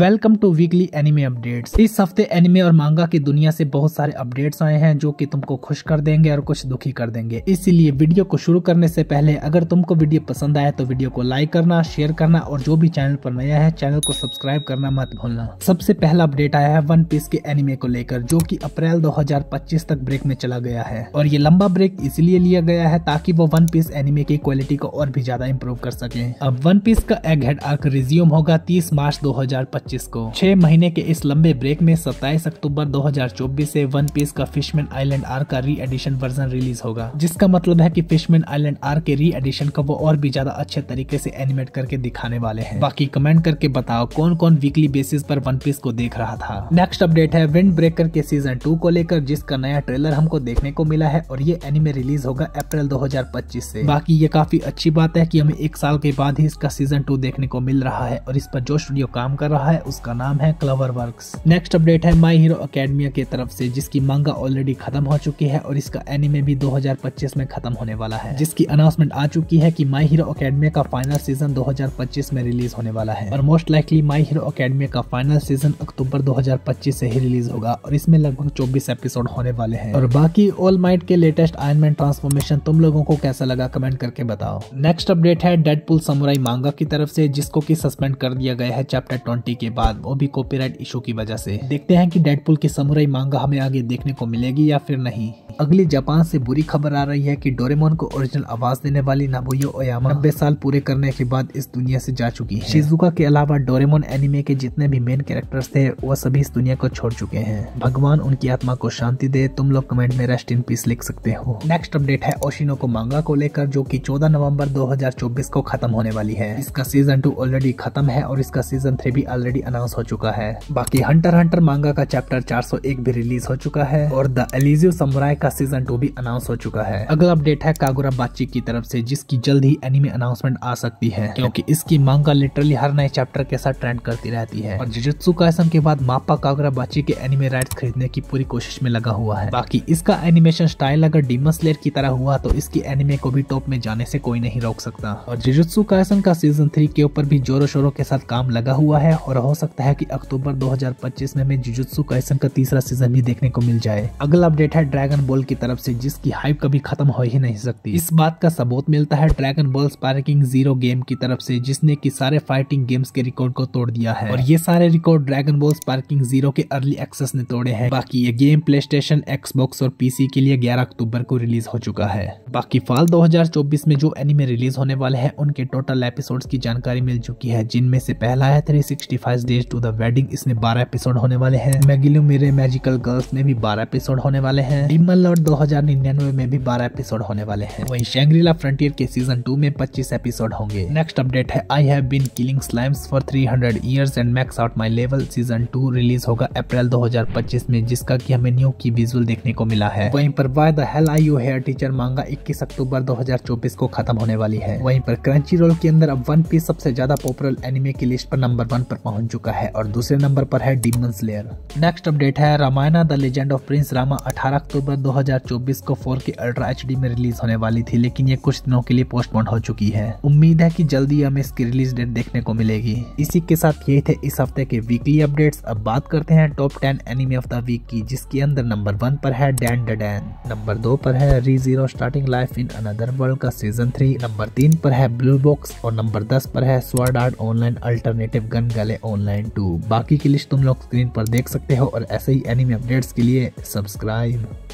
welcome to weekly anime updates इस हफ्ते anime और मांगा की दुनिया से बहुत सारे अपडेट्स आए हैं जो कि तुमको खुश कर देंगे और कुछ दुखी कर देंगे इसीलिए वीडियो को शुरू करने से पहले अगर तुमको वीडियो पसंद आए तो वीडियो को लाइक करना शेयर करना और जो भी चैनल पर नया है चैनल को सब्सक्राइब करना मत भूलना सबसे पहला अपडेट आया है वन पीस के एनिमे को लेकर जो की अप्रैल दो तक ब्रेक में चला गया है और ये लंबा ब्रेक इसलिए लिया गया है ताकि वो वन पीस एनिमे की क्वालिटी को और भी ज्यादा इम्प्रूव कर सके अब वन पीस का एग हेड आर्क रिज्यूम होगा तीस मार्च दो जिसको को छह महीने के इस लंबे ब्रेक में 27 अक्टूबर 2024 से वन पीस का फिशमैन आइलैंड आर का री एडिशन वर्जन रिलीज होगा जिसका मतलब है कि फिशमैन आइलैंड आर के री एडिशन को वो और भी ज्यादा अच्छे तरीके से एनिमेट करके दिखाने वाले हैं बाकी कमेंट करके बताओ कौन कौन वीकली बेसिस पर वन पीस को देख रहा था नेक्स्ट अपडेट है विंड ब्रेकर के सीजन टू को लेकर जिसका नया ट्रेलर हमको देखने को मिला है और ये एनिमे रिलीज होगा अप्रैल 2025 से बाकी ये काफी अच्छी बात है कि हमें एक साल के बाद ही इसका सीजन टू देखने को मिल रहा है और इस पर जो स्टूडियो काम कर रहा है है उसका नाम है क्लवर वर्क नेक्स्ट अपडेट है माई हीरो अकेडमिया की तरफ से जिसकी मांगा ऑलरेडी खत्म हो चुकी है और इसका एनिमे भी 2025 में खत्म होने वाला है जिसकी अनाउंसमेंट आ चुकी है कि माई हीरो अकेडमिया का फाइनल सीजन 2025 में रिलीज होने वाला है और most likely My Hero Academia का फाइनल सीजन अक्टूबर दो से ही रिलीज होगा और इसमें लगभग चौबीस एपिसोड होने वाले हैं और बाकी ऑल माइट के लेटेस्ट आयरमैन ट्रांसफॉर्मेशन तुम लोगों को कैसा लगा कमेंट करके बताओ नेक्स्ट अपडेट है डेडपुल समुराई मांगा की तरफ से जिसको की सस्पेंड कर दिया गया है चैप्टर ट्वेंटी के बाद वो भी कॉपीराइट इशू की वजह से देखते हैं कि डेडपुल की समुराई मांगा हमें आगे देखने को मिलेगी या फिर नहीं अगली जापान से बुरी खबर आ रही है कि डोरेमोन को ओरिजिनल आवाज देने वाली नाबुयो ओयामा नब्बे साल पूरे करने के बाद इस दुनिया से जा चुकी है शिजुका के अलावा डोरेमोन एनिमे के जितने भी मेन कैरेक्टर्स थे वह सभी इस दुनिया को छोड़ चुके हैं भगवान उनकी आत्मा को शांति दे तुम लोग कमेंट में रेस्ट इन पीस लिख सकते हो नेक्स्ट अपडेट है ओशिनो को मांगा को लेकर जो की चौदह नवम्बर दो को खत्म होने वाली है इसका सीजन टू ऑलरेडी खत्म है और इसका सीजन थ्री भी ऑलरेडी अनाउंस हो चुका है बाकी हंटर हंटर मांगा का चैप्टर चार भी रिलीज हो चुका है और द एलिजियो समुराय का सीजन टू भी अनाउंस हो चुका है अगला अपडेट है कागुरा बाची की तरफ से जिसकी जल्द ही एनिमे अनाउंसमेंट आ सकती है क्योंकि इसकी मांग का लिटरली हर नए चैप्टर के साथ ट्रेंड करती रहती है और जुजुत्सु कायसम के बाद मापा कागुरा बाची के एनिमे राइट खरीदने की पूरी कोशिश में लगा हुआ है बाकी इसका एनिमेशन स्टाइल अगर डिमस लेर की तरह हुआ तो इसकी एनिमे को भी टॉप में जाने से कोई नहीं रोक सकता और जुजुत्सु कायसम का सीजन थ्री के ऊपर भी जोरों शोरों के साथ काम लगा हुआ है और हो सकता है की अक्टूबर दो में हमें जुजुत्सु कायसम का तीसरा सीजन भी देखने को मिल जाए अगला अपडेट है ड्रैगन बोल बॉल की तरफ से जिसकी हाइप कभी खत्म हो ही नहीं सकती इस बात का सबूत मिलता है Dragon Ball Sparking Zero game की तरफ से जिसने की सारे फाइटिंग गेम्स के रिकॉर्ड को तोड़ दिया है और ये सारे record Dragon Ball Sparking Zero के अर्ली एक्सेस ने तोड़े हैं बाकी ये गेम प्ले स्टेशन एक्सबॉक्स और पीसी के लिए ग्यारह अक्टूबर को रिलीज हो चुका है बाकी फाल चौबीस में जो एनिमे रिलीज होने वाले हैं उनके टोटल एपिसोड की जानकारी मिल चुकी है जिनमें से पहला है five days to the wedding इसमें बारह एपिसोड होने वाले हैं मैगिलो मेरे मैजिकल गर्ल्स में भी बारह एपिसोड होने वाले हैं और 2099 में भी 12 एपिसोड होने वाले हैं वहीं शेंग्रीला फ्रंटियर के सीजन 2 में 25 एपिसोड होंगे नेक्स्ट अपडेट है I have been killing slimes for 300 hundred years and max out my level season 2 release होगा अप्रैल 2025 में जिसका की हमें न्यू की विजुअल देखने को मिला है वहीं पर why the hell are you here teacher manga इक्कीस अक्टूबर दो को खत्म होने वाली है वहीं पर क्रंची रोल के अंदर अब वन पीस सबसे ज्यादा पॉपुलर एनिमे की लिस्ट पर नंबर वन पर पहुंच चुका है और दूसरे नंबर पर है डिमन स्लेयर नेक्स्ट अपडेट है Ramayan the legend of prince Rama अठारह अक्टूबर 2024 को 4K अल्ट्रा एच में रिलीज होने वाली थी लेकिन ये कुछ दिनों के लिए पोस्टपोन हो चुकी है उम्मीद है की जल्दी हमें इसकी रिलीज डेट देखने को मिलेगी इसी के साथ ये थे इस हफ्ते के वीकली अपडेट्स अब बात करते हैं top ten anime of the week की जिसके अंदर नंबर वन पर है डैन द डैन नंबर दो पर है Re Zero starting life in another world का सीजन थ्री नंबर तीन पर है ब्लू बॉक्स और नंबर दस पर है Sword Art Online Alternative Gun Gale Online two बाकी की लिस्ट तुम लोग स्क्रीन पर देख सकते हो और ऐसे ही एनिमी अपडेट्स के लिए सब्सक्राइब